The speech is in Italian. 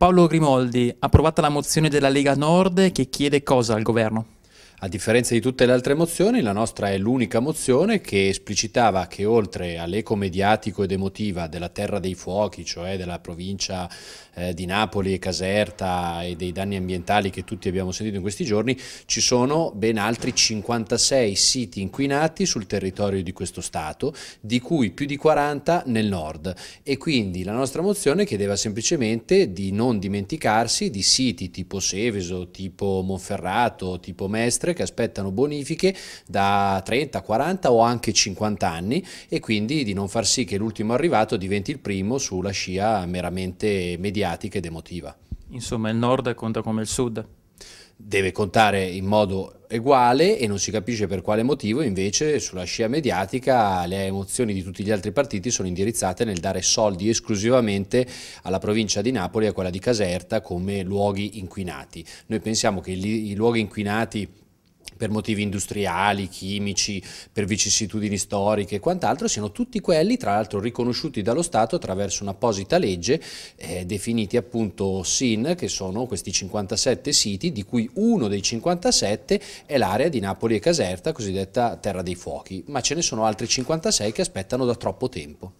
Paolo Grimoldi, approvata la mozione della Lega Nord che chiede cosa al governo? A differenza di tutte le altre mozioni, la nostra è l'unica mozione che esplicitava che oltre all'eco mediatico ed emotiva della terra dei fuochi, cioè della provincia eh, di Napoli e Caserta e dei danni ambientali che tutti abbiamo sentito in questi giorni, ci sono ben altri 56 siti inquinati sul territorio di questo Stato, di cui più di 40 nel nord. E quindi la nostra mozione chiedeva semplicemente di non dimenticarsi di siti tipo Seveso, tipo Monferrato, tipo Mestre, sempre, che aspettano bonifiche da 30, 40 o anche 50 anni e quindi di non far sì che l'ultimo arrivato diventi il primo sulla scia meramente mediatica ed emotiva. Insomma, il nord conta come il sud deve contare in modo uguale e non si capisce per quale motivo invece sulla scia mediatica le emozioni di tutti gli altri partiti sono indirizzate nel dare soldi esclusivamente alla provincia di Napoli e a quella di Caserta come luoghi inquinati. Noi pensiamo che i luoghi inquinati per motivi industriali, chimici, per vicissitudini storiche e quant'altro, siano tutti quelli, tra l'altro riconosciuti dallo Stato attraverso un'apposita legge, eh, definiti appunto SIN, che sono questi 57 siti, di cui uno dei 57 è l'area di Napoli e Caserta, cosiddetta Terra dei Fuochi, ma ce ne sono altri 56 che aspettano da troppo tempo.